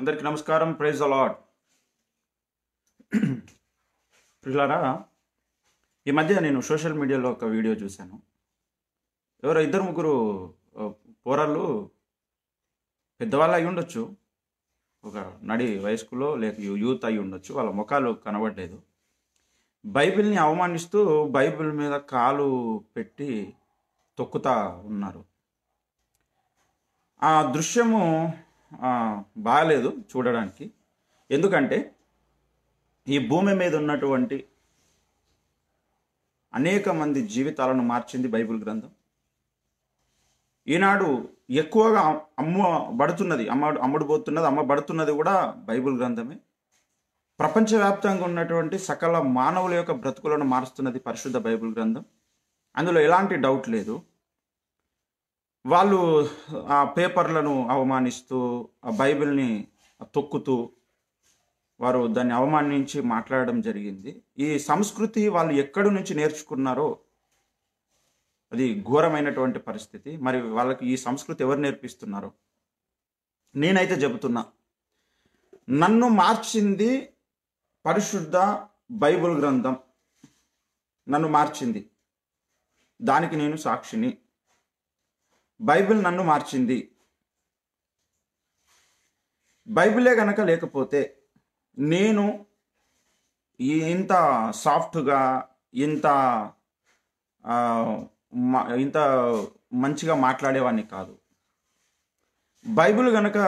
అందరికి నమస్కారం ప్రైజ్ అలాడ్ ప్రిలారా ఈ మధ్య నేను సోషల్ మీడియాలో ఒక వీడియో చూశాను ఎవరో ఇద్దరు ముగ్గురు పోరాళ్ళు పెద్దవాళ్ళు అయి ఉండొచ్చు ఒక నడి వయస్కులో లేక యూత్ అయి ఉండొచ్చు వాళ్ళ ముఖాలు కనబడలేదు బైబిల్ని అవమానిస్తూ బైబిల్ మీద కాలు పెట్టి తొక్కుతా ఉన్నారు ఆ దృశ్యము బాగలేదు చూడడానికి ఎందుకంటే ఈ భూమి మీద ఉన్నటువంటి అనేక మంది జీవితాలను మార్చింది బైబిల్ గ్రంథం ఈనాడు ఎక్కువగా అమ్మబడుతున్నది అమ్మ అమ్ముడుపోతున్నది అమ్మబడుతున్నది కూడా బైబిల్ గ్రంథమే ప్రపంచవ్యాప్తంగా ఉన్నటువంటి సకల మానవుల యొక్క బ్రతుకులను మారుస్తున్నది పరిశుద్ధ బైబిల్ గ్రంథం అందులో ఎలాంటి డౌట్ లేదు వాళ్ళు ఆ పేపర్లను అవమానిస్తూ ఆ బైబిల్ని తొక్కుతూ వారు దాన్ని అవమానించి మాట్లాడడం జరిగింది ఈ సంస్కృతి వాళ్ళు ఎక్కడి నుంచి నేర్చుకున్నారో అది ఘోరమైనటువంటి పరిస్థితి మరి వాళ్ళకి ఈ సంస్కృతి ఎవరు నేర్పిస్తున్నారో నేనైతే చెబుతున్నా నన్ను మార్చింది పరిశుద్ధ బైబుల్ గ్రంథం నన్ను మార్చింది దానికి నేను సాక్షిని బైబిల్ నన్ను మార్చింది బైబిలే గనక లేకపోతే నేను ఇంత సాఫ్ట్గా ఇంత ఇంత మంచిగా మాట్లాడేవాడిని కాదు బైబిల్ గనక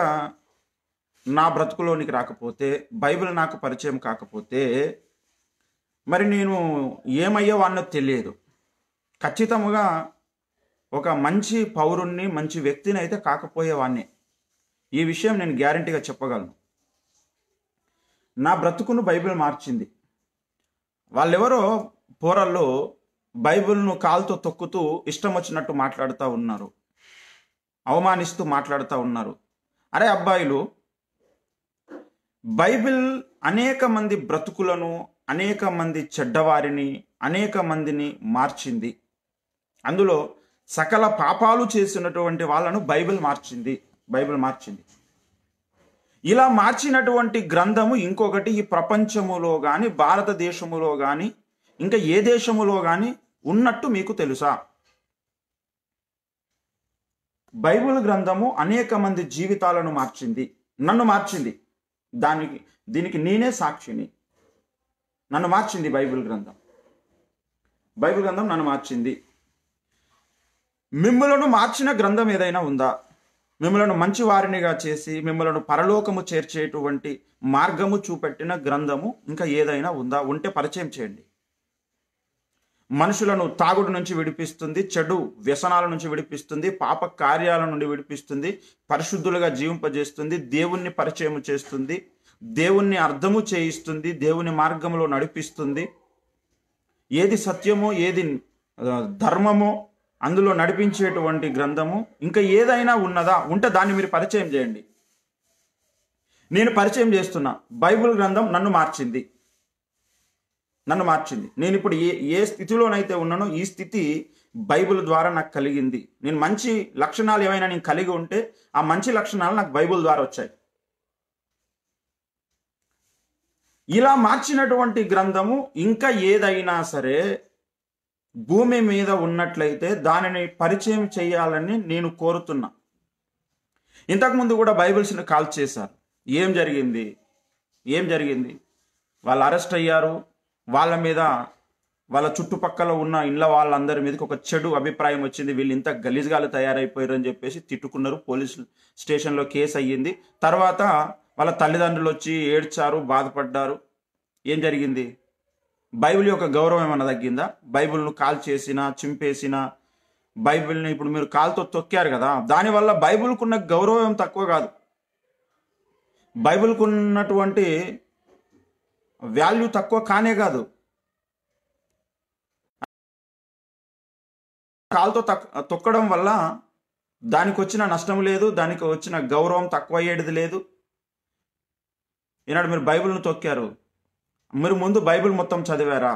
నా బ్రతుకులోనికి రాకపోతే బైబిల్ నాకు పరిచయం కాకపోతే మరి నేను ఏమయ్యేవాడినో తెలియదు ఖచ్చితంగా ఒక మంచి పౌరుణ్ణి మంచి వ్యక్తిని అయితే కాకపోయేవాణ్ణి ఈ విషయం నేను గ్యారంటీగా చెప్పగలను నా బ్రతుకును బైబిల్ మార్చింది వాళ్ళెవరో పోరల్లో బైబిల్ను కాల్తో తొక్కుతూ ఇష్టం వచ్చినట్టు మాట్లాడుతూ ఉన్నారు అవమానిస్తూ మాట్లాడుతూ ఉన్నారు అరే అబ్బాయిలు బైబిల్ అనేక మంది బ్రతుకులను అనేక మంది చెడ్డవారిని అనేక మందిని మార్చింది అందులో సకల పాపాలు చేసినటువంటి వాళ్ళను బైబిల్ మార్చింది బైబిల్ మార్చింది ఇలా మార్చినటువంటి గ్రంథము ఇంకొకటి ఈ ప్రపంచములో కానీ భారతదేశములో కానీ ఇంకా ఏ దేశములో కానీ ఉన్నట్టు మీకు తెలుసా బైబిల్ గ్రంథము అనేక మంది జీవితాలను మార్చింది నన్ను మార్చింది దానికి దీనికి నేనే సాక్షిని నన్ను మార్చింది బైబిల్ గ్రంథం బైబిల్ గ్రంథం నన్ను మార్చింది మిమ్మలను మార్చిన గ్రంథం ఏదైనా ఉందా మిమ్మలను మంచి వారినిగా చేసి మిమ్మలను పరలోకము చేర్చేటువంటి మార్గము చూపెట్టిన గ్రంథము ఇంకా ఏదైనా ఉందా ఉంటే పరిచయం చేయండి మనుషులను తాగుడు నుంచి విడిపిస్తుంది చెడు వ్యసనాల నుంచి విడిపిస్తుంది పాప కార్యాల నుండి విడిపిస్తుంది పరిశుద్ధులుగా జీవింపజేస్తుంది దేవుణ్ణి పరిచయం చేస్తుంది దేవుణ్ణి అర్థము చేయిస్తుంది దేవుని మార్గంలో నడిపిస్తుంది ఏది సత్యమో ఏది ధర్మమో అందులో నడిపించేటువంటి గ్రంథము ఇంకా ఏదైనా ఉన్నదా ఉంటే దాన్ని మీరు పరిచయం చేయండి నేను పరిచయం చేస్తున్నా బైబుల్ గ్రంథం నన్ను మార్చింది నన్ను మార్చింది నేను ఇప్పుడు ఏ ఏ స్థితిలోనైతే ఉన్నానో ఈ స్థితి బైబిల్ ద్వారా నాకు కలిగింది నేను మంచి లక్షణాలు ఏమైనా నేను కలిగి ఉంటే ఆ మంచి లక్షణాలు నాకు బైబిల్ ద్వారా వచ్చాయి ఇలా మార్చినటువంటి గ్రంథము ఇంకా ఏదైనా సరే భూమి మీద ఉన్నట్లయితే దానిని పరిచయం చేయాలని నేను కోరుతున్నా ఇంతకుముందు కూడా బైబిల్స్ని కాల్ చేశారు ఏం జరిగింది ఏం జరిగింది వాళ్ళు అరెస్ట్ అయ్యారు వాళ్ళ మీద వాళ్ళ చుట్టుపక్కల ఉన్న ఇళ్ళ వాళ్ళందరి మీదకి ఒక చెడు అభిప్రాయం వచ్చింది వీళ్ళు ఇంత గలీజ్గాలు తయారైపోయారు అని చెప్పేసి తిట్టుకున్నారు పోలీస్ స్టేషన్లో కేసు అయ్యింది తర్వాత వాళ్ళ తల్లిదండ్రులు వచ్చి ఏడ్చారు బాధపడ్డారు ఏం జరిగింది బైబిల్ యొక్క గౌరవం ఏమన్నా తగ్గిందా బైబిల్ను కాల్ చేసిన చింపేసిన బైబిల్ని ఇప్పుడు మీరు కాల్తో తొక్కారు కదా దానివల్ల బైబిల్కున్న గౌరవం తక్కువ కాదు బైబిల్కు ఉన్నటువంటి వాల్యూ తక్కువ కానే కాదు కాల్తో తొక్కడం వల్ల దానికి వచ్చిన నష్టం లేదు దానికి వచ్చిన గౌరవం తక్కువ అయ్యేది లేదు ఈనాడు మీరు బైబిల్ను తొక్కారు మీరు ముందు బైబిల్ మొత్తం చదివారా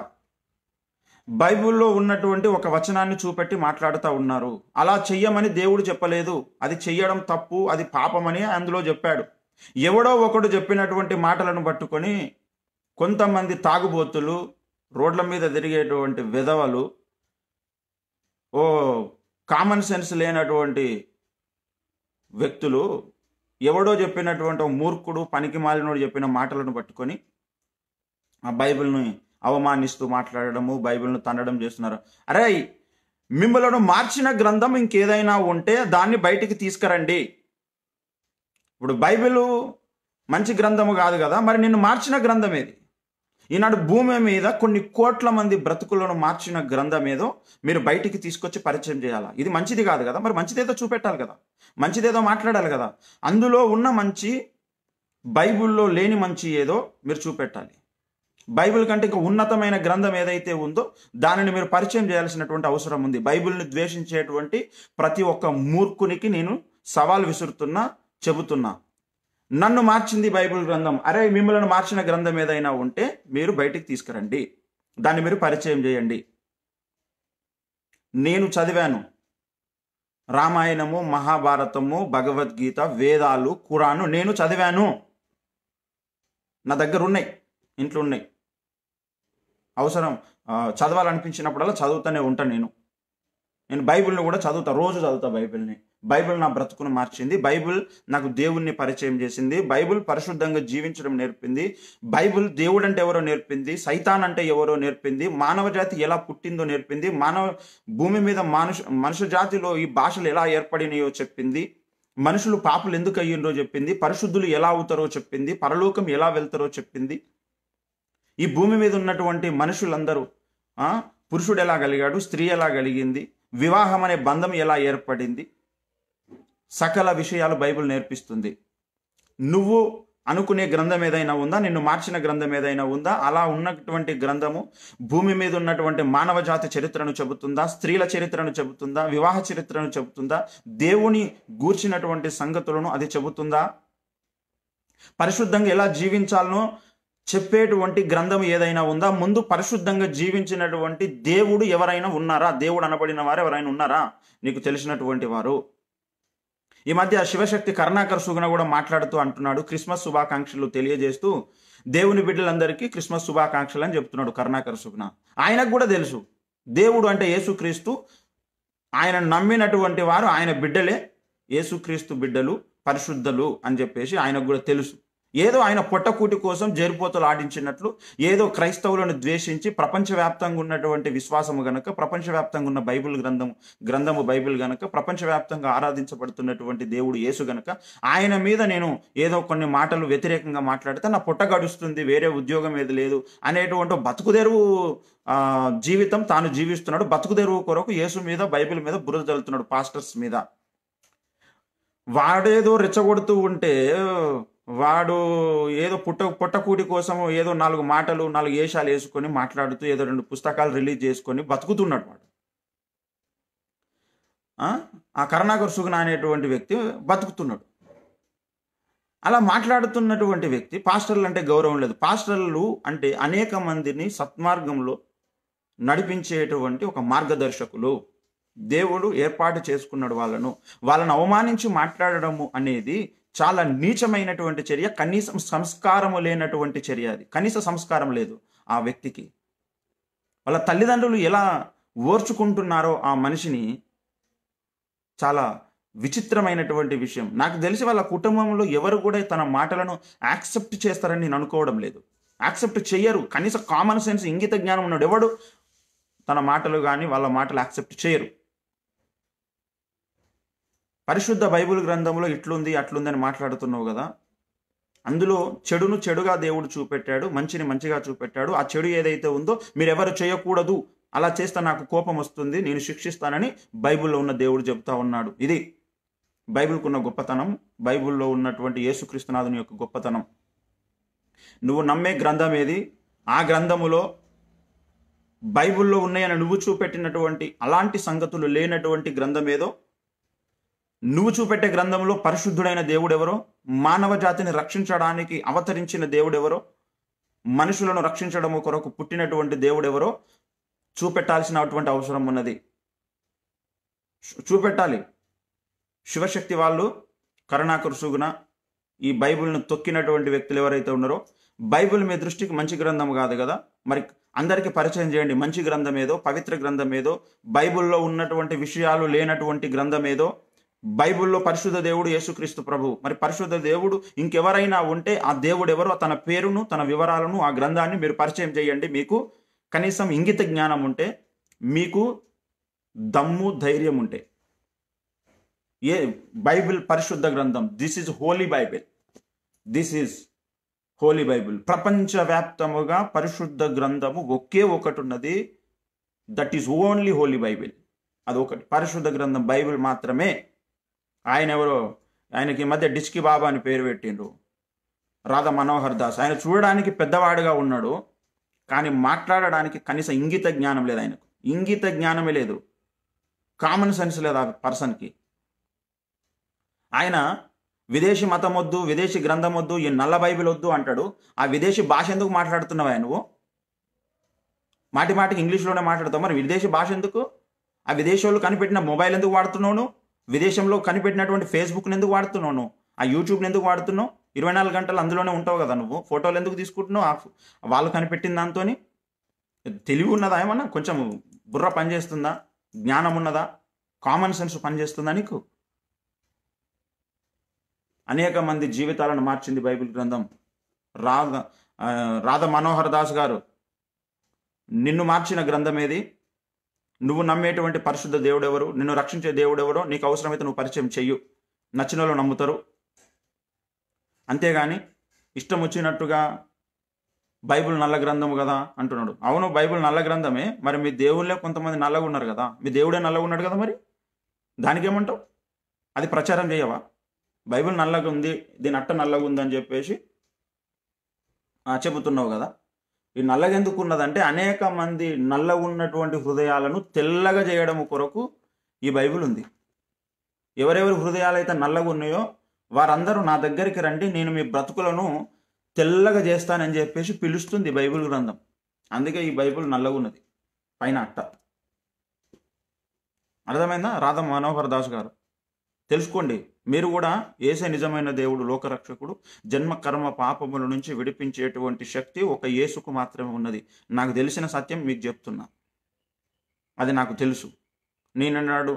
బైబిల్లో ఉన్నటువంటి ఒక వచనాన్ని చూపెట్టి మాట్లాడుతూ ఉన్నారు అలా చెయ్యమని దేవుడు చెప్పలేదు అది చెయ్యడం తప్పు అది పాపమని అందులో చెప్పాడు ఎవడో ఒకడు చెప్పినటువంటి మాటలను పట్టుకొని కొంతమంది తాగుబోతులు రోడ్ల మీద తిరిగేటువంటి విధవలు ఓ కామన్ సెన్స్ లేనటువంటి వ్యక్తులు ఎవడో చెప్పినటువంటి మూర్ఖుడు పనికి మాలినోడు చెప్పిన మాటలను పట్టుకొని బైబిల్ని అవమానిస్తూ మాట్లాడడము బైబిల్ను తండడం చేస్తున్నారు అరే మిమ్మలను మార్చిన గ్రంథం ఇంకేదైనా ఉంటే దాన్ని బయటికి తీసుకురండి ఇప్పుడు బైబిల్ మంచి గ్రంథము కాదు కదా మరి నిన్ను మార్చిన గ్రంథం ఏది ఈనాడు భూమి మీద కొన్ని కోట్ల మంది బ్రతుకులను మార్చిన గ్రంథం ఏదో మీరు బయటికి తీసుకొచ్చి పరిచయం చేయాలి ఇది మంచిది కాదు కదా మరి మంచిదేదో చూపెట్టాలి కదా మంచిదేదో మాట్లాడాలి కదా అందులో ఉన్న మంచి బైబిల్లో లేని మంచి ఏదో మీరు చూపెట్టాలి బైబిల్ కంటే ఇంకా ఉన్నతమైన గ్రంథం ఏదైతే ఉందో దానిని మీరు పరిచయం చేయాల్సినటువంటి అవసరం ఉంది బైబిల్ని ద్వేషించేటువంటి ప్రతి ఒక్క మూర్ఖునికి నేను సవాల్ విసురుతున్నా చెబుతున్నా నన్ను మార్చింది బైబిల్ గ్రంథం అరే మిమ్మల్ని మార్చిన గ్రంథం ఏదైనా ఉంటే మీరు బయటికి తీసుకురండి దాన్ని మీరు పరిచయం చేయండి నేను చదివాను రామాయణము మహాభారతము భగవద్గీత వేదాలు కురాను నేను చదివాను నా దగ్గర ఉన్నాయి ఇంట్లో ఉన్నాయి అవసరం చదవాలనిపించినప్పుడల్లా చదువుతూనే ఉంటాను నేను నేను బైబిల్ని కూడా చదువుతా రోజు చదువుతా బైబిల్ని బైబిల్ నా బ్రతుకును మార్చింది బైబిల్ నాకు దేవుణ్ణి పరిచయం చేసింది బైబిల్ పరిశుద్ధంగా జీవించడం నేర్పింది బైబిల్ దేవుడు అంటే ఎవరో నేర్పింది సైతాన్ అంటే ఎవరో నేర్పింది మానవ జాతి ఎలా పుట్టిందో నేర్పింది మానవ భూమి మీద మనుషు మనుషు జాతిలో ఈ భాషలు ఎలా ఏర్పడినాయో చెప్పింది మనుషులు పాపలు ఎందుకు అయ్యిండో చెప్పింది పరిశుద్ధులు ఎలా అవుతారో చెప్పింది పరలోకం ఎలా వెళ్తారో చెప్పింది ఈ భూమి మీద ఉన్నటువంటి మనుషులందరూ పురుషుడు ఎలా కలిగాడు స్త్రీ ఎలా కలిగింది వివాహం అనే బంధం ఎలా ఏర్పడింది సకల విషయాలు బైబిల్ నేర్పిస్తుంది నువ్వు అనుకునే గ్రంథం ఏదైనా ఉందా నిన్ను మార్చిన గ్రంథం ఏదైనా ఉందా అలా ఉన్నటువంటి గ్రంథము భూమి మీద ఉన్నటువంటి మానవ జాతి చరిత్రను చెబుతుందా స్త్రీల చరిత్రను చెబుతుందా వివాహ చరిత్రను చెబుతుందా దేవుని గూర్చినటువంటి సంగతులను అది చెబుతుందా పరిశుద్ధంగా ఎలా జీవించాలనో చెప్పేటువంటి గ్రంథం ఏదైనా ఉందా ముందు పరిశుద్ధంగా జీవించినటువంటి దేవుడు ఎవరైనా ఉన్నారా దేవుడు అనబడిన వారు ఎవరైనా ఉన్నారా నీకు తెలిసినటువంటి వారు ఈ మధ్య శివశక్తి కరుణాకర్ సుగన కూడా మాట్లాడుతూ అంటున్నాడు క్రిస్మస్ శుభాకాంక్షలు తెలియజేస్తూ దేవుని బిడ్డలందరికీ క్రిస్మస్ శుభాకాంక్షలు అని చెప్తున్నాడు కరుణాకర్ సుగన ఆయనకు కూడా తెలుసు దేవుడు అంటే యేసుక్రీస్తు ఆయన నమ్మినటువంటి వారు ఆయన బిడ్డలే యేసుక్రీస్తు బిడ్డలు పరిశుద్ధులు అని చెప్పేసి ఆయనకు కూడా తెలుసు ఏదో ఆయన పొట్టకూటి కోసం జరిపోతలు ఆడించినట్లు ఏదో క్రైస్తవులను ద్వేషించి ప్రపంచవ్యాప్తంగా ఉన్నటువంటి విశ్వాసము గనక ప్రపంచవ్యాప్తంగా ఉన్న బైబిల్ గ్రంథం గ్రంథము బైబిల్ గనక ప్రపంచవ్యాప్తంగా ఆరాధించబడుతున్నటువంటి దేవుడు యేసు గనక ఆయన మీద నేను ఏదో కొన్ని మాటలు వ్యతిరేకంగా మాట్లాడితే నా పొట్ట గడుస్తుంది వేరే ఉద్యోగం ఏది లేదు అనేటువంటి బతుకుదేరువు జీవితం తాను జీవిస్తున్నాడు బతుకుదేరువు కొరకు యేసు మీద బైబిల్ మీద బురద జల్లుతున్నాడు పాస్టర్స్ మీద వాడేదో రెచ్చగొడుతూ ఉంటే వాడు ఏదో పుట్ట పుట్టకూటి కోసం ఏదో నాలుగు మాటలు నాలుగు ఏషాలు వేసుకొని మాట్లాడుతూ ఏదో రెండు పుస్తకాలు రిలీజ్ చేసుకొని బతుకుతున్నాడు వాడు ఆ కరుణాకర్ సుగుణ అనేటువంటి వ్యక్తి బతుకుతున్నాడు అలా మాట్లాడుతున్నటువంటి వ్యక్తి పాస్టర్లు అంటే గౌరవం లేదు పాస్టర్లు అంటే అనేక మందిని సత్మార్గంలో నడిపించేటువంటి ఒక మార్గదర్శకులు దేవుడు ఏర్పాటు చేసుకున్నాడు వాళ్ళను వాళ్ళను అవమానించి మాట్లాడడము అనేది చాలా నీచమైనటువంటి చర్య కనీసం సంస్కారము లేనటువంటి చర్య అది కనీస సంస్కారం లేదు ఆ వ్యక్తికి వాళ్ళ తల్లిదండ్రులు ఎలా ఓర్చుకుంటున్నారో ఆ మనిషిని చాలా విచిత్రమైనటువంటి విషయం నాకు తెలిసి వాళ్ళ కుటుంబంలో ఎవరు కూడా తన మాటలను యాక్సెప్ట్ చేస్తారని నేను అనుకోవడం లేదు యాక్సెప్ట్ చేయరు కనీసం కామన్ సెన్స్ ఇంగిత జ్ఞానం ఉన్నాడు ఎవడు తన మాటలు కానీ వాళ్ళ మాటలు యాక్సెప్ట్ చేయరు పరిశుద్ధ బైబుల్ గ్రంథంలో ఇట్లుంది అట్లుందని మాట్లాడుతున్నావు కదా అందులో చెడును చెడుగా దేవుడు చూపెట్టాడు మంచిని మంచిగా చూపెట్టాడు ఆ చెడు ఏదైతే ఉందో మీరెవరు చేయకూడదు అలా చేస్తే నాకు కోపం వస్తుంది నేను శిక్షిస్తానని బైబుల్లో ఉన్న దేవుడు చెప్తా ఉన్నాడు ఇది ఉన్న గొప్పతనం బైబుల్లో ఉన్నటువంటి యేసుక్రీస్తునాథుని యొక్క గొప్పతనం నువ్వు నమ్మే గ్రంథం ఏది ఆ గ్రంథములో బైబిల్లో ఉన్నాయని నువ్వు చూపెట్టినటువంటి అలాంటి సంగతులు లేనటువంటి గ్రంథం ఏదో నువ్వు చూపెట్టే గ్రంథంలో పరిశుద్ధుడైన దేవుడెవరో మానవ జాతిని రక్షించడానికి అవతరించిన దేవుడెవరో మనుషులను రక్షించడం కొరకు పుట్టినటువంటి దేవుడెవరో చూపెట్టాల్సినటువంటి అవసరం ఉన్నది చూపెట్టాలి శివశక్తి వాళ్ళు కరుణాకరు సుగుణ ఈ బైబిల్ను తొక్కినటువంటి వ్యక్తులు ఎవరైతే ఉన్నారో బైబిల్ మీ దృష్టికి మంచి గ్రంథం కాదు కదా మరి అందరికీ పరిచయం చేయండి మంచి గ్రంథం ఏదో పవిత్ర గ్రంథం ఏదో బైబిల్లో ఉన్నటువంటి విషయాలు లేనటువంటి గ్రంథం ఏదో బైబిల్లో పరిశుద్ధ దేవుడు యేసుక్రీస్తు ప్రభు మరి పరిశుద్ధ దేవుడు ఇంకెవరైనా ఉంటే ఆ దేవుడు ఎవరో తన పేరును తన వివరాలను ఆ గ్రంథాన్ని మీరు పరిచయం చేయండి మీకు కనీసం ఇంగిత జ్ఞానం ఉంటే మీకు దమ్ము ధైర్యం ఉంటే ఏ బైబిల్ పరిశుద్ధ గ్రంథం this is holy Bible this is holy Bible ప్రపంచవ్యాప్తముగా పరిశుద్ధ గ్రంథము ఒకే ఒకటి ఉన్నది that is only holy Bible అది ఒకటి పరిశుద్ధ గ్రంథం బైబిల్ మాత్రమే ఆయన ఎవరో ఆయనకి మధ్య డిస్కి బాబా అని పేరు పెట్టిండ్రు రాధా మనోహర్ దాస్ ఆయన చూడడానికి పెద్దవాడుగా ఉన్నాడు కానీ మాట్లాడడానికి కనీసం ఇంగిత జ్ఞానం లేదు ఆయనకు ఇంగిత జ్ఞానమే లేదు కామన్ సెన్స్ లేదు ఆ పర్సన్కి ఆయన విదేశీ మతం వద్దు విదేశీ గ్రంథం వద్దు ఈ నల్ల బైబిల్ వద్దు అంటాడు ఆ విదేశీ భాష ఎందుకు మాట్లాడుతున్నావా నువ్వు మాటి మాటికి ఇంగ్లీష్లోనే మాట్లాడతావు మరి విదేశీ భాష ఎందుకు ఆ విదేశీ వాళ్ళు కనిపెట్టిన మొబైల్ ఎందుకు వాడుతున్నావు విదేశంలో కనిపెట్టినటువంటి ఫేస్బుక్ని ఎందుకు వాడుతున్నావు నువ్వు ఆ యూట్యూబ్ని ఎందుకు వాడుతున్నావు ఇరవై నాలుగు గంటలు అందులోనే ఉంటావు కదా నువ్వు ఫోటోలు ఎందుకు తీసుకుంటున్నావు వాళ్ళు కనిపెట్టిన దాంతో తెలివి ఉన్నదా ఏమన్నా కొంచెం బుర్ర పనిచేస్తుందా జ్ఞానం ఉన్నదా కామన్ సెన్స్ పనిచేస్తుందా నీకు అనేక మంది జీవితాలను మార్చింది బైబిల్ గ్రంథం రాధ రాధ మనోహర్ దాస్ గారు నిన్ను మార్చిన గ్రంథం ఏది నువ్వు నమ్మేటువంటి పరిశుద్ధ దేవుడు ఎవరు నిన్ను రక్షించే దేవుడు ఎవరో నీకు అవసరమైతే నువ్వు పరిచయం చెయ్యు నచ్చిన వాళ్ళు నమ్ముతారు అంతేగాని ఇష్టం వచ్చినట్టుగా బైబుల్ నల్ల గ్రంథము కదా అంటున్నాడు అవును బైబుల్ నల్ల గ్రంథమే మరి మీ దేవుళ్ళే కొంతమంది నల్లగా ఉన్నారు కదా మీ దేవుడే నల్లగా ఉన్నాడు కదా మరి దానికేమంటావు అది ప్రచారం చేయవా బైబిల్ నల్లగా ఉంది దీని అట్ట నల్లగా ఉందని చెప్పేసి చెబుతున్నావు కదా ఈ నల్లగెందుకు ఉన్నదంటే అనేక మంది నల్ల ఉన్నటువంటి హృదయాలను తెల్లగా చేయడం కొరకు ఈ బైబిల్ ఉంది ఎవరెవరి హృదయాలు అయితే నల్లగా ఉన్నాయో వారందరూ నా దగ్గరికి రండి నేను మీ బ్రతుకులను తెల్లగా చేస్తానని చెప్పేసి పిలుస్తుంది బైబిల్ గ్రంథం అందుకే ఈ బైబిల్ నల్లగా ఉన్నది పైన అట్ట అర్థమైందా రాధ మనోహర్ దాస్ గారు తెలుసుకోండి మీరు కూడా ఏసే నిజమైన దేవుడు లోకరక్షకుడు జన్మ కర్మ పాపముల నుంచి విడిపించేటువంటి శక్తి ఒక యేసుకు మాత్రమే ఉన్నది నాకు తెలిసిన సత్యం మీకు చెప్తున్నా అది నాకు తెలుసు నేనన్నాడు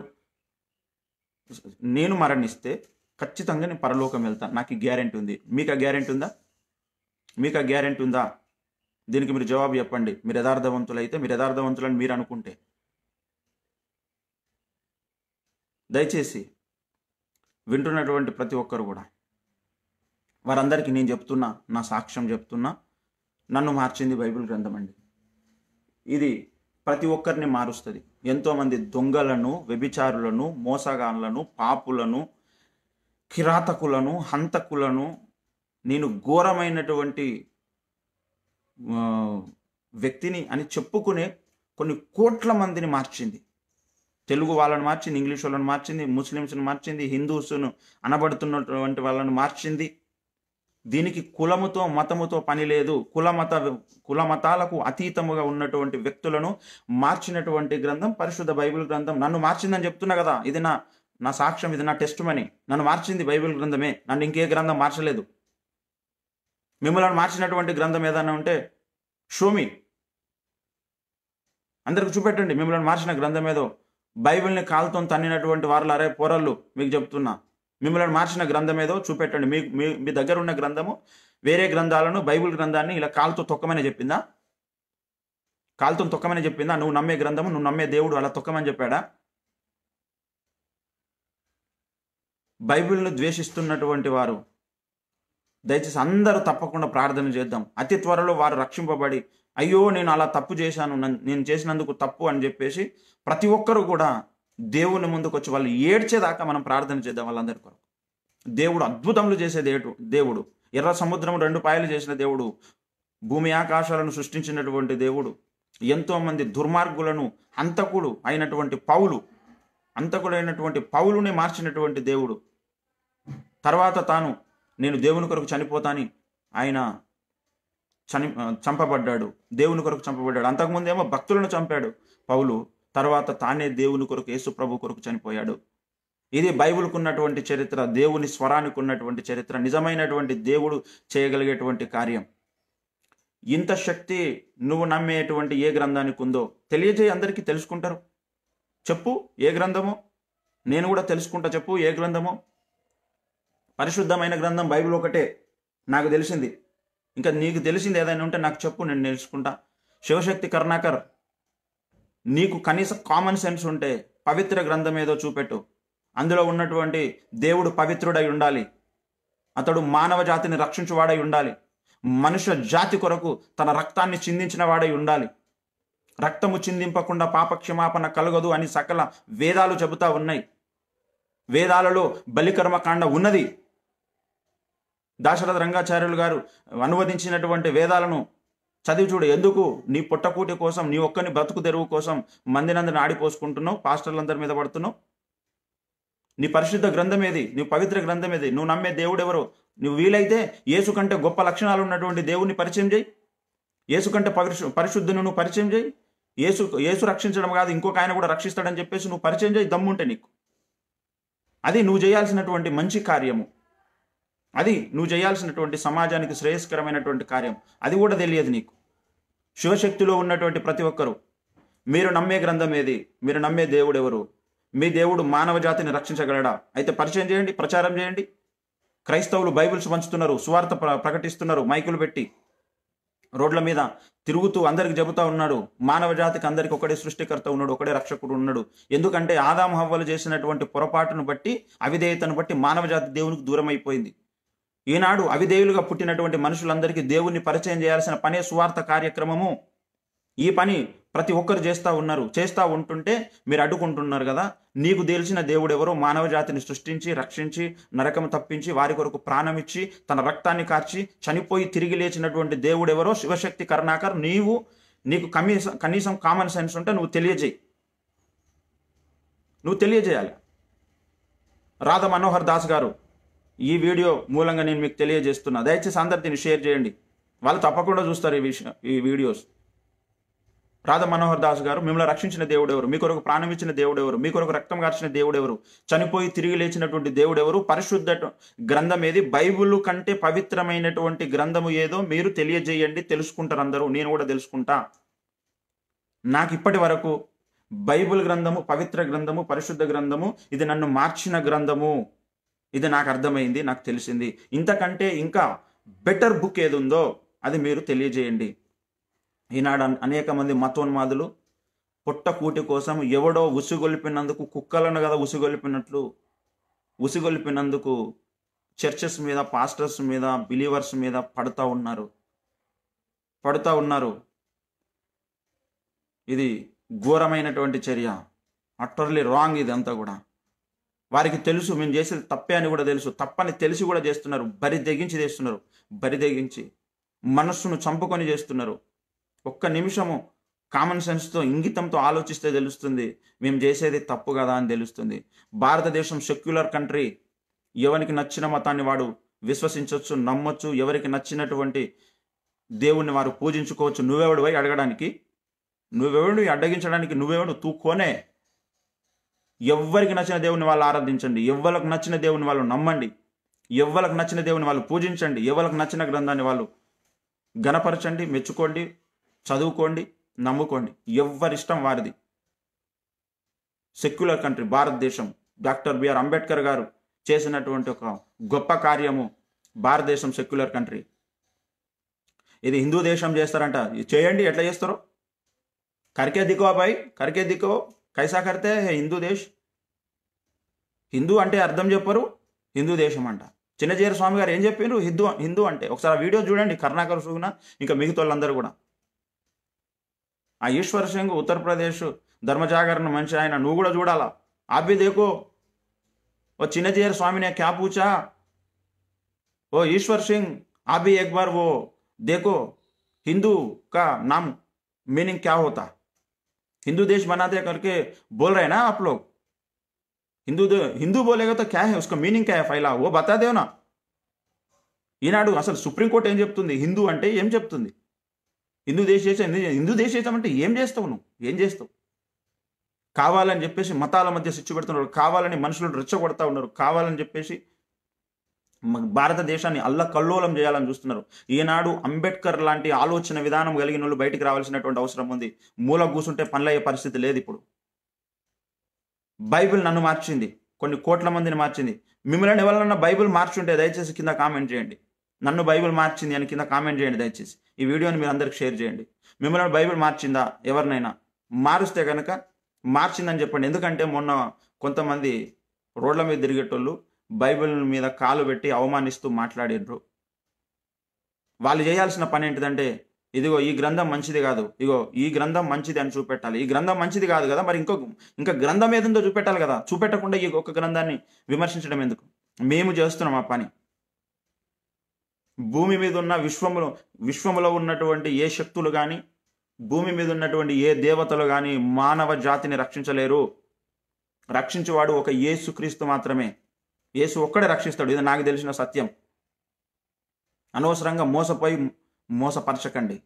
నేను మరణిస్తే ఖచ్చితంగా నేను పరలోకం వెళ్తా నాకు గ్యారెంటీ ఉంది మీకు ఆ గ్యారెంటీ ఉందా మీకు ఆ గ్యారెంటీ ఉందా దీనికి మీరు జవాబు చెప్పండి మీరు యథార్థవంతులైతే మీరు యథార్థవంతులని మీరు అనుకుంటే దయచేసి వింటున్నటువంటి ప్రతి ఒక్కరు కూడా వారందరికీ నేను చెప్తున్నా నా సాక్ష్యం చెప్తున్నా నన్ను మార్చింది బైబిల్ గ్రంథం అండి ఇది ప్రతి ఒక్కరిని మారుస్తుంది ఎంతోమంది దొంగలను వ్యభిచారులను మోసగాళ్లను పాపులను కిరాతకులను హంతకులను నేను ఘోరమైనటువంటి వ్యక్తిని అని చెప్పుకునే కొన్ని కోట్ల మందిని మార్చింది తెలుగు వాళ్ళను మార్చింది ఇంగ్లీష్ వాళ్ళను మార్చింది ముస్లిమ్స్ను మార్చింది హిందూస్ను అనబడుతున్నటువంటి వాళ్ళను మార్చింది దీనికి కులముతో మతముతో పని లేదు కుల మత కుల మతాలకు అతీతముగా ఉన్నటువంటి వ్యక్తులను మార్చినటువంటి గ్రంథం పరిశుద్ధ బైబిల్ గ్రంథం నన్ను మార్చిందని చెప్తున్నా కదా ఇది నా నా సాక్ష్యం ఇది నా టెస్ట్ మని నన్ను మార్చింది బైబిల్ గ్రంథమే నన్ను ఇంకే గ్రంథం మార్చలేదు మిమ్మల్ని మార్చినటువంటి గ్రంథం ఏదైనా ఉంటే షోమి అందరికి చూపెట్టండి మిమ్మల్ని మార్చిన గ్రంథం ఏదో బైబిల్ని కాలుతో తన్నినటువంటి వారు అరే పోరళ్ళు మీకు చెప్తున్నా మిమ్మల్ని మార్చిన గ్రంథం ఏదో చూపెట్టండి మీ మీ దగ్గర ఉన్న గ్రంథము వేరే గ్రంథాలను బైబిల్ గ్రంథాన్ని ఇలా కాలుతో తొక్కమని చెప్పిందా కాలుతో తొక్కమని చెప్పిందా నువ్వు నమ్మే గ్రంథము నువ్వు నమ్మే దేవుడు అలా తొక్కమని చెప్పాడా బైబిల్ను ద్వేషిస్తున్నటువంటి వారు దయచేసి అందరూ తప్పకుండా ప్రార్థన చేద్దాం అతి త్వరలో వారు రక్షింపబడి అయ్యో నేను అలా తప్పు చేశాను నేను చేసినందుకు తప్పు అని చెప్పేసి ప్రతి ఒక్కరు కూడా దేవుని ముందుకు వచ్చి వాళ్ళు ఏడ్చేదాకా మనం ప్రార్థన చేద్దాం వాళ్ళందరి కొరకు దేవుడు అద్భుతములు చేసే దేటు దేవుడు ఎర్ర సముద్రం రెండు పాయలు చేసిన దేవుడు భూమి ఆకాశాలను సృష్టించినటువంటి దేవుడు ఎంతోమంది దుర్మార్గులను అంతకుడు అయినటువంటి పౌలు అంతకుడైనటువంటి పౌలుని మార్చినటువంటి దేవుడు తర్వాత తాను నేను దేవుని కొరకు చనిపోతాని ఆయన చని చంపబడ్డాడు దేవుని కొరకు చంపబడ్డాడు అంతకుముందు ఏమో భక్తులను చంపాడు పౌలు తర్వాత తానే దేవుని కొరకు యేసు ప్రభు కొరకు చనిపోయాడు ఇది బైబుల్కు ఉన్నటువంటి చరిత్ర దేవుని స్వరానికి ఉన్నటువంటి చరిత్ర నిజమైనటువంటి దేవుడు చేయగలిగేటువంటి కార్యం ఇంత శక్తి నువ్వు నమ్మేటువంటి ఏ గ్రంథానికి ఉందో తెలియజేయి అందరికీ తెలుసుకుంటారు చెప్పు ఏ గ్రంథమో నేను కూడా తెలుసుకుంటా చెప్పు ఏ గ్రంథమో పరిశుద్ధమైన గ్రంథం బైబిల్ ఒకటే నాకు తెలిసింది ఇంకా నీకు తెలిసింది ఏదైనా ఉంటే నాకు చెప్పు నేను నేర్చుకుంటా శివశక్తి కరుణాకర్ నీకు కనీస కామన్ సెన్స్ ఉంటే పవిత్ర గ్రంథం ఏదో చూపెట్టు అందులో ఉన్నటువంటి దేవుడు పవిత్రుడై ఉండాలి అతడు మానవ జాతిని రక్షించువాడై ఉండాలి మనుష్య జాతి కొరకు తన రక్తాన్ని చిందించిన వాడై ఉండాలి రక్తము చిందింపకుండా పాపక్షమాపణ కలగదు అని సకల వేదాలు చెబుతా ఉన్నాయి వేదాలలో బలికర్మకాండ ఉన్నది దాశరథ రంగాచార్యులు గారు అనువదించినటువంటి వేదాలను చదివి చూడు ఎందుకు నీ పుట్టకూటి కోసం నీ ఒక్కని బ్రతుకు తెరువు కోసం మందినందరిని ఆడిపోసుకుంటున్నావు పాస్టర్లందరి మీద పడుతున్నావు నీ పరిశుద్ధ గ్రంథం ఏది నీ పవిత్ర గ్రంథం ఏది నువ్వు నమ్మే దేవుడు ఎవరు నువ్వు వీలైతే యేసు కంటే గొప్ప లక్షణాలు ఉన్నటువంటి దేవుని పరిచయం చేయి యేసు కంటే పరిశు పరిశుద్ధుని నువ్వు పరిచయం చేయి యేసు యేసు రక్షించడం కాదు ఇంకొక ఆయన కూడా రక్షిస్తాడని చెప్పేసి నువ్వు పరిచయం చేయి దమ్ముంటే నీకు అది నువ్వు చేయాల్సినటువంటి మంచి కార్యము అది నువ్వు చేయాల్సినటువంటి సమాజానికి శ్రేయస్కరమైనటువంటి కార్యం అది కూడా తెలియదు నీకు శివశక్తిలో ఉన్నటువంటి ప్రతి ఒక్కరూ మీరు నమ్మే గ్రంథం ఏది మీరు నమ్మే దేవుడు ఎవరు మీ దేవుడు మానవ జాతిని రక్షించగలడా అయితే పరిచయం చేయండి ప్రచారం చేయండి క్రైస్తవులు బైబిల్స్ పంచుతున్నారు సువార్త ప్రకటిస్తున్నారు మైకులు పెట్టి రోడ్ల మీద తిరుగుతూ అందరికి చెబుతా ఉన్నాడు మానవ జాతికి అందరికి ఒకడే సృష్టికర్త ఉన్నాడు ఒకడే రక్షకుడు ఉన్నాడు ఎందుకంటే ఆదాం హవ్వలు చేసినటువంటి పొరపాటును బట్టి అవిధేయతను బట్టి మానవ జాతి దేవునికి దూరం అయిపోయింది ఈనాడు అవిదేవులుగా పుట్టినటువంటి మనుషులందరికీ దేవుణ్ణి పరిచయం చేయాల్సిన పనే సువార్త కార్యక్రమము ఈ పని ప్రతి ఒక్కరు చేస్తూ ఉన్నారు చేస్తూ ఉంటుంటే మీరు అడ్డుకుంటున్నారు కదా నీకు తెలిసిన దేవుడెవరో మానవ జాతిని సృష్టించి రక్షించి నరకం తప్పించి వారి కొరకు ప్రాణమిచ్చి తన రక్తాన్ని కార్చి చనిపోయి తిరిగి లేచినటువంటి దేవుడెవరో శివశక్తి కరుణాకర్ నీవు నీకు కనీసం కనీసం కామన్ సెన్స్ ఉంటే నువ్వు తెలియజేయి నువ్వు తెలియజేయాలి రాధ మనోహర్ దాస్ గారు ఈ వీడియో మూలంగా నేను మీకు తెలియజేస్తున్నా దయచేసి అందరు దీన్ని షేర్ చేయండి వాళ్ళు తప్పకుండా చూస్తారు ఈ విషయం ఈ వీడియోస్ రాధ మనోహర్ దాస్ గారు మిమ్మల్ని రక్షించిన దేవుడు ఎవరు మీ కొరకు ప్రాణం ఇచ్చిన దేవుడు ఎవరు మీ కొరకు రక్తం గార్చిన దేవుడు ఎవరు చనిపోయి తిరిగి లేచినటువంటి దేవుడు ఎవరు పరిశుద్ధ గ్రంథం ఏది బైబుల్ కంటే పవిత్రమైనటువంటి గ్రంథము ఏదో మీరు తెలియజేయండి తెలుసుకుంటారు అందరూ నేను కూడా తెలుసుకుంటా నాకు ఇప్పటి వరకు బైబుల్ గ్రంథము పవిత్ర గ్రంథము పరిశుద్ధ గ్రంథము ఇది నన్ను మార్చిన గ్రంథము ఇది నాకు అర్థమైంది నాకు తెలిసింది ఇంతకంటే ఇంకా బెటర్ బుక్ ఏది ఉందో అది మీరు తెలియజేయండి ఈనాడు అనేక మంది మతోన్మాదులు పుట్టకూటి కోసం ఎవడో ఉసుగొలిపినందుకు కుక్కలను కదా ఉసుగొలిపినట్లు ఉసుగొలిపినందుకు చర్చెస్ మీద పాస్టర్స్ మీద బిలీవర్స్ మీద పడుతూ ఉన్నారు పడుతూ ఉన్నారు ఇది ఘోరమైనటువంటి చర్య అటర్లీ రాంగ్ ఇది అంతా కూడా వారికి తెలుసు మేము చేసేది తప్పే అని కూడా తెలుసు తప్పని తెలిసి కూడా చేస్తున్నారు బరి తెగించి చేస్తున్నారు బరి తెగించి మనస్సును చంపుకొని చేస్తున్నారు ఒక్క నిమిషము కామన్ సెన్స్తో ఇంగితంతో ఆలోచిస్తే తెలుస్తుంది మేము చేసేది తప్పు కదా అని తెలుస్తుంది భారతదేశం సెక్యులర్ కంట్రీ ఎవరికి నచ్చిన మతాన్ని వాడు విశ్వసించవచ్చు నమ్మొచ్చు ఎవరికి నచ్చినటువంటి దేవుణ్ణి వారు పూజించుకోవచ్చు నువ్వెవడు పోయి అడగడానికి నువ్వెవడు అడ్డగించడానికి నువ్వెవడు తూకోనే ఎవ్వరికి నచ్చిన దేవుని వాళ్ళు ఆరాధించండి ఎవ్వరికి నచ్చిన దేవుని వాళ్ళు నమ్మండి ఎవ్వరికి నచ్చిన దేవుని వాళ్ళు పూజించండి ఎవరికి నచ్చిన గ్రంథాన్ని వాళ్ళు గణపరచండి మెచ్చుకోండి చదువుకోండి నమ్ముకోండి ఎవరిష్టం వారిది సెక్యులర్ కంట్రీ భారతదేశం డాక్టర్ బిఆర్ అంబేద్కర్ గారు చేసినటువంటి ఒక గొప్ప కార్యము భారతదేశం సెక్యులర్ కంట్రీ ఇది హిందూ దేశం చేస్తారంట చేయండి ఎట్లా చేస్తారు కరికే దిక్కో కరికే దిక్కువ కైసా కడితే హిందూ దేశ్ హిందూ అంటే అర్థం చెప్పరు హిందూ దేశం అంట చిన్నజీర స్వామి గారు ఏం చెప్పారు హిందూ హిందూ అంటే ఒకసారి వీడియో చూడండి కర్ణాకర్ సుగుణ ఇంకా మిగతాళ్ళందరూ వాళ్ళందరూ కూడా ఆ ఈశ్వర్ సింగ్ ఉత్తరప్రదేశ్ ధర్మజాగరణ మనిషి ఆయన నువ్వు కూడా చూడాలా అభి దేకో ఓ చిన్నజీర స్వామినే క్యా పూచా ఓ ఈశ్వర్ సింగ్ అబి అక్బర్ ఓ దేకో హిందూ కా నామ్ మీనింగ్ క్యా హోతా हिंदू देश बनाते करके बोल रहे हैं ना आप लोग हिंदू हिंदू बोलेगा तो क्या है उसका మీనింగ్ क्या है ఫైలా ఓ బతాదేవ్ నా ఈనాడు అసలు సుప్రీంకోర్టు ఏం చెప్తుంది హిందూ అంటే ఏం చెప్తుంది హిందూ దేశం హిందూ దేశం అంటే ఏం చేస్తావు నువ్వు ఏం చేస్తావు కావాలని చెప్పేసి మతాల మధ్య శిక్ష పెడుతున్నారు కావాలని మనుషులను రెచ్చగొడతా ఉన్నారు కావాలని చెప్పేసి భారతదేశాన్ని అల్లకల్లోలం చేయాలని చూస్తున్నారు ఈనాడు అంబేద్కర్ లాంటి ఆలోచన విధానం కలిగిన వాళ్ళు బయటికి రావాల్సినటువంటి అవసరం ఉంది మూల కూసుంటే పనులయ్యే పరిస్థితి లేదు ఇప్పుడు బైబిల్ నన్ను మార్చింది కొన్ని కోట్ల మందిని మార్చింది మిమ్మల్ని ఎవరన్నా బైబిల్ మార్చుంటే దయచేసి కింద కామెంట్ చేయండి నన్ను బైబిల్ మార్చింది అని కింద కామెంట్ చేయండి దయచేసి ఈ వీడియోని మీరు అందరికి షేర్ చేయండి మిమ్మల్ని బైబిల్ మార్చిందా ఎవరినైనా మారుస్తే కనుక మార్చిందని చెప్పండి ఎందుకంటే మొన్న కొంతమంది రోడ్ల మీద తిరిగేటోళ్ళు బైబిల్ మీద కాలు పెట్టి అవమానిస్తూ మాట్లాడినరు వాళ్ళు చేయాల్సిన పని ఏంటిదంటే ఇదిగో ఈ గ్రంథం మంచిది కాదు ఇగో ఈ గ్రంథం మంచిది అని చూపెట్టాలి ఈ గ్రంథం మంచిది కాదు కదా మరి ఇంకో ఇంకా గ్రంథం ఏదో చూపెట్టాలి కదా చూపెట్టకుండా ఈ ఒక్క గ్రంథాన్ని విమర్శించడం ఎందుకు మేము చేస్తున్నాం ఆ పని భూమి మీద ఉన్న విశ్వములు విశ్వములో ఉన్నటువంటి ఏ శక్తులు కానీ భూమి మీద ఉన్నటువంటి ఏ దేవతలు కానీ మానవ జాతిని రక్షించలేరు రక్షించేవాడు ఒక ఏసుక్రీస్తు మాత్రమే యేసు ఒక్కడే రక్షిస్తాడు ఇది నాకు తెలిసిన సత్యం అనవసరంగా మోసపోయి మోసపరచకండి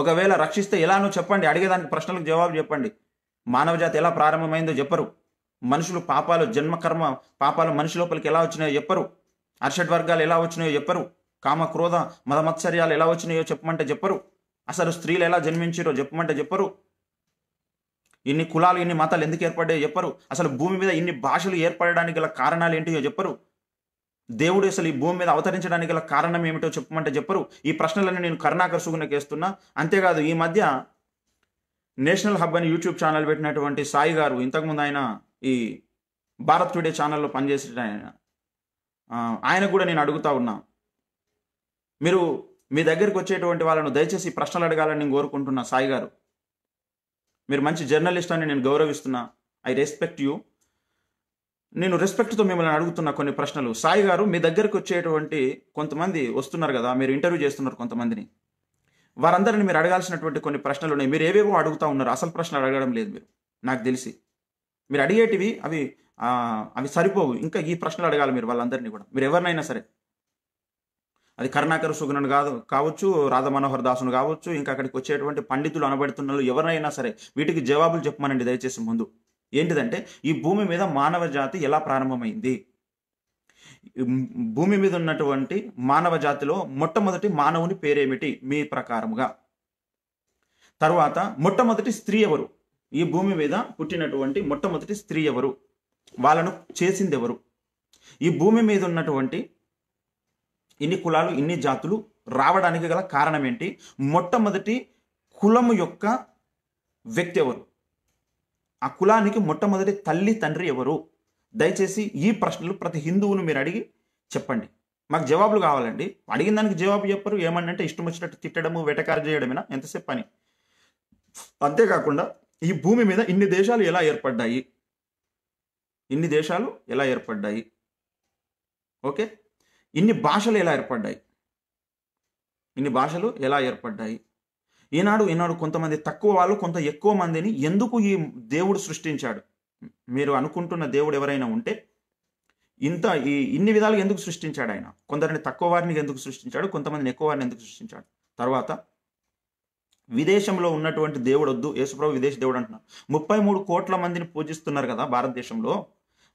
ఒకవేళ రక్షిస్తే ఎలానో చెప్పండి అడిగేదానికి ప్రశ్నలకు జవాబు చెప్పండి మానవజాతి ఎలా ప్రారంభమైందో చెప్పరు మనుషులు పాపాలు జన్మకర్మ పాపాలు మనిషి లోపలికి ఎలా వచ్చినాయో చెప్పరు అర్షడ్ వర్గాలు ఎలా వచ్చినాయో చెప్పరు కామ క్రోధ మతమత్సర్యాలు ఎలా వచ్చినాయో చెప్పమంటే చెప్పరు అసలు స్త్రీలు ఎలా జన్మించారో చెప్పమంటే చెప్పరు ఇన్ని కులాలు ఇన్ని మతాలు ఎందుకు ఏర్పడ్డాయో చెప్పరు అసలు భూమి మీద ఇన్ని భాషలు ఏర్పడడానికి గల కారణాలు ఏంటియో చెప్పరు దేవుడు అసలు ఈ భూమి మీద అవతరించడానికి గల కారణం ఏమిటో చెప్పమంటే చెప్పరు ఈ ప్రశ్నలన్నీ నేను కరుణాకర్ కేస్తున్నా అంతేకాదు ఈ మధ్య నేషనల్ హబ్ అని యూట్యూబ్ ఛానల్ పెట్టినటువంటి సాయి గారు ఇంతకుముందు ఆయన ఈ భారత్ టుడే ఛానల్లో పనిచేసిన ఆయన ఆయనకు కూడా నేను అడుగుతా ఉన్నా మీరు మీ దగ్గరికి వచ్చేటువంటి వాళ్ళను దయచేసి ప్రశ్నలు అడగాలని నేను కోరుకుంటున్నా సాయి గారు మీరు మంచి జర్నలిస్ట్ అని నేను గౌరవిస్తున్నా ఐ రెస్పెక్ట్ యూ నేను రెస్పెక్ట్తో మిమ్మల్ని అడుగుతున్న కొన్ని ప్రశ్నలు సాయి గారు మీ దగ్గరకు వచ్చేటువంటి కొంతమంది వస్తున్నారు కదా మీరు ఇంటర్వ్యూ చేస్తున్నారు కొంతమందిని వారందరిని మీరు అడగాల్సినటువంటి కొన్ని ప్రశ్నలు ఉన్నాయి మీరు ఏవేవో అడుగుతూ ఉన్నారు అసలు ప్రశ్నలు అడగడం లేదు మీరు నాకు తెలిసి మీరు అడిగేటివి అవి అవి సరిపోవు ఇంకా ఈ ప్రశ్నలు అడగాలి మీరు వాళ్ళందరినీ కూడా మీరు ఎవరినైనా సరే అది కరుణాకర సుగుణను కాదు కావచ్చు రాధ మనోహర్ దాసును కావచ్చు ఇంకా అక్కడికి వచ్చేటువంటి పండితులు అనబడుతున్న ఎవరైనా సరే వీటికి జవాబులు చెప్పమనండి దయచేసి ముందు ఏంటిదంటే ఈ భూమి మీద మానవ జాతి ఎలా ప్రారంభమైంది భూమి మీద ఉన్నటువంటి మానవ జాతిలో మొట్టమొదటి మానవుని పేరేమిటి మీ ప్రకారముగా తర్వాత మొట్టమొదటి స్త్రీ ఎవరు ఈ భూమి మీద పుట్టినటువంటి మొట్టమొదటి స్త్రీ ఎవరు వాళ్ళను చేసింది ఎవరు ఈ భూమి మీద ఉన్నటువంటి ఇన్ని కులాలు ఇన్ని జాతులు రావడానికి గల కారణం ఏంటి మొట్టమొదటి కులము యొక్క వ్యక్తి ఎవరు ఆ కులానికి మొట్టమొదటి తల్లి తండ్రి ఎవరు దయచేసి ఈ ప్రశ్నలు ప్రతి హిందువును మీరు అడిగి చెప్పండి మాకు జవాబులు కావాలండి అడిగిన దానికి జవాబు చెప్పరు ఏమనంటే ఇష్టం వచ్చినట్టు తిట్టడము వేటకారు చేయడమేనా ఎంతసేపు పని అంతేకాకుండా ఈ భూమి మీద ఇన్ని దేశాలు ఎలా ఏర్పడ్డాయి ఇన్ని దేశాలు ఎలా ఏర్పడ్డాయి ఓకే ఇన్ని భాషలు ఎలా ఏర్పడ్డాయి ఇన్ని భాషలు ఎలా ఏర్పడ్డాయి ఈనాడు ఈనాడు కొంతమంది తక్కువ వాళ్ళు కొంత ఎక్కువ మందిని ఎందుకు ఈ దేవుడు సృష్టించాడు మీరు అనుకుంటున్న దేవుడు ఎవరైనా ఉంటే ఇంత ఈ ఇన్ని విధాలు ఎందుకు సృష్టించాడు ఆయన కొందరిని తక్కువ వారిని ఎందుకు సృష్టించాడు కొంతమందిని ఎక్కువ వారిని ఎందుకు సృష్టించాడు తర్వాత విదేశంలో ఉన్నటువంటి దేవుడు వద్దు యేసుప్రభు విదేశ దేవుడు అంటున్నారు ముప్పై మూడు కోట్ల మందిని పూజిస్తున్నారు కదా భారతదేశంలో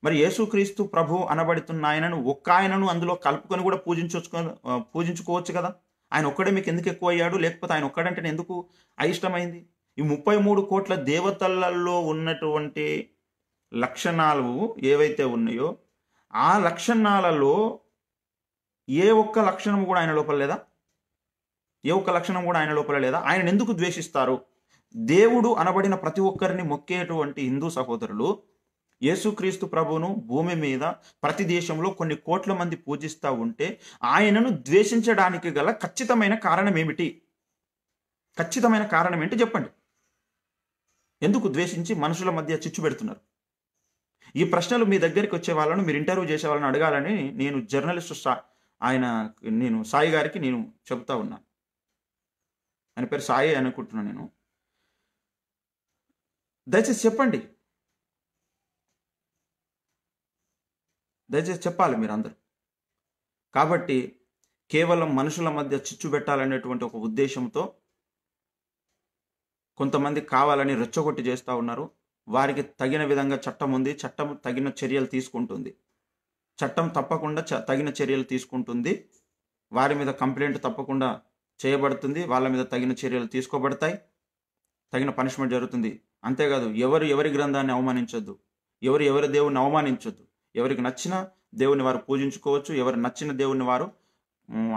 మరి యేసుక్రీస్తు ప్రభు అనబడుతున్న ఆయనను ఒక్క ఆయనను అందులో కలుపుకొని కూడా పూజించవచ్చు పూజించుకోవచ్చు కదా ఆయన ఒక్కడే మీకు ఎందుకు ఎక్కువ అయ్యాడు లేకపోతే ఆయన ఒక్కడంటే ఎందుకు అయిష్టమైంది ఈ ముప్పై మూడు కోట్ల దేవతలలో ఉన్నటువంటి లక్షణాలు ఏవైతే ఉన్నాయో ఆ లక్షణాలలో ఏ ఒక్క లక్షణం కూడా ఆయన లోపల లేదా ఏ ఒక్క లక్షణం కూడా ఆయన లోపల లేదా ఆయన ఎందుకు ద్వేషిస్తారు దేవుడు అనబడిన ప్రతి ఒక్కరిని మొక్కేటువంటి హిందూ సహోదరులు యేసుక్రీస్తు ప్రభువును భూమి మీద ప్రతి దేశంలో కొన్ని కోట్ల మంది పూజిస్తూ ఉంటే ఆయనను ద్వేషించడానికి గల ఖచ్చితమైన కారణం ఏమిటి ఖచ్చితమైన కారణం ఏంటి చెప్పండి ఎందుకు ద్వేషించి మనుషుల మధ్య చిచ్చు పెడుతున్నారు ఈ ప్రశ్నలు మీ దగ్గరికి వచ్చే వాళ్ళను మీరు ఇంటర్వ్యూ చేసే వాళ్ళని అడగాలని నేను జర్నలిస్ట్ సా ఆయన నేను సాయి గారికి నేను చెబుతా ఉన్నాను ఆయన పేరు సాయి అనుకుంటున్నాను నేను దయచేసి చెప్పండి దయచేసి చెప్పాలి మీరందరూ కాబట్టి కేవలం మనుషుల మధ్య చిచ్చు పెట్టాలనేటువంటి ఒక ఉద్దేశంతో కొంతమంది కావాలని రెచ్చగొట్టి చేస్తూ ఉన్నారు వారికి తగిన విధంగా చట్టం ఉంది చట్టం తగిన చర్యలు తీసుకుంటుంది చట్టం తప్పకుండా తగిన చర్యలు తీసుకుంటుంది వారి మీద కంప్లైంట్ తప్పకుండా చేయబడుతుంది వాళ్ళ మీద తగిన చర్యలు తీసుకోబడతాయి తగిన పనిష్మెంట్ జరుగుతుంది అంతేకాదు ఎవరు ఎవరి గ్రంథాన్ని అవమానించొద్దు ఎవరు ఎవరి దేవుని అవమానించొద్దు ఎవరికి నచ్చిన దేవుని వారు పూజించుకోవచ్చు ఎవరు నచ్చిన దేవుని వారు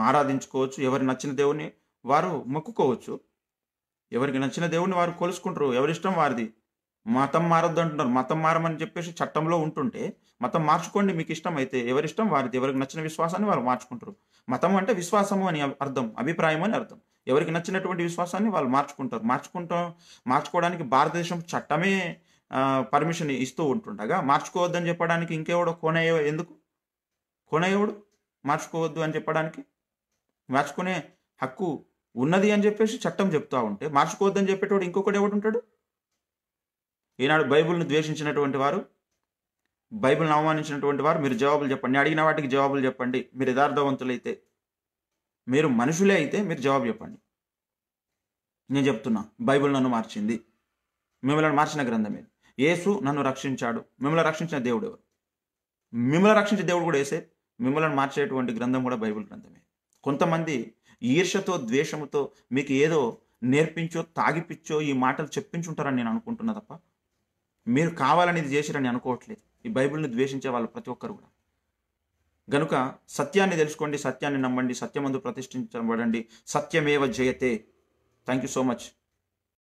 ఆరాధించుకోవచ్చు ఎవరు నచ్చిన దేవుని వారు మొక్కుకోవచ్చు ఎవరికి నచ్చిన దేవుని వారు కొలుసుకుంటారు ఎవరిష్టం వారిది మతం మారద్దు అంటున్నారు మతం మారమని చెప్పేసి చట్టంలో ఉంటుంటే మతం మార్చుకోండి మీకు ఇష్టం అయితే ఎవరిష్టం వారిది ఎవరికి నచ్చిన విశ్వాసాన్ని వారు మార్చుకుంటారు మతం అంటే విశ్వాసము అని అర్థం అభిప్రాయం అని అర్థం ఎవరికి నచ్చినటువంటి విశ్వాసాన్ని వాళ్ళు మార్చుకుంటారు మార్చుకుంటాం మార్చుకోవడానికి భారతదేశం చట్టమే పర్మిషన్ ఇస్తూ ఉంటుండగా మార్చుకోవద్దని చెప్పడానికి ఇంకెవడు కొనయ్య ఎందుకు కొనయ్యవడు మార్చుకోవద్దు అని చెప్పడానికి మార్చుకునే హక్కు ఉన్నది అని చెప్పేసి చట్టం చెప్తూ ఉంటే మార్చుకోవద్దని చెప్పేటోడు ఇంకొకటి ఎవడు ఉంటాడు ఈనాడు బైబుల్ని ద్వేషించినటువంటి వారు బైబిల్ని అవమానించినటువంటి వారు మీరు జవాబులు చెప్పండి అడిగిన వాటికి జవాబులు చెప్పండి మీరు యథార్థవంతులైతే మీరు మనుషులే అయితే మీరు జవాబు చెప్పండి నేను చెప్తున్నా బైబిల్ నన్ను మార్చింది మిమ్మల్ని మార్చిన గ్రంథం ఇది యేసు నన్ను రక్షించాడు మిమ్మల్ని రక్షించిన దేవుడు ఎవరు మిమ్మల్ని రక్షించే దేవుడు కూడా వేసే మిమ్మల్ని మార్చేటువంటి గ్రంథం కూడా బైబిల్ గ్రంథమే కొంతమంది ఈర్షతో ద్వేషముతో మీకు ఏదో నేర్పించో తాగిపిచ్చో ఈ మాటలు చెప్పించుంటారని నేను అనుకుంటున్నా తప్ప మీరు కావాలని ఇది చేసిరని అనుకోవట్లేదు ఈ బైబిల్ని ద్వేషించే వాళ్ళు ప్రతి ఒక్కరు కూడా గనుక సత్యాన్ని తెలుసుకోండి సత్యాన్ని నమ్మండి సత్యమందు ప్రతిష్ఠించబడండి సత్యమేవ జయతే థ్యాంక్ యూ సో మచ్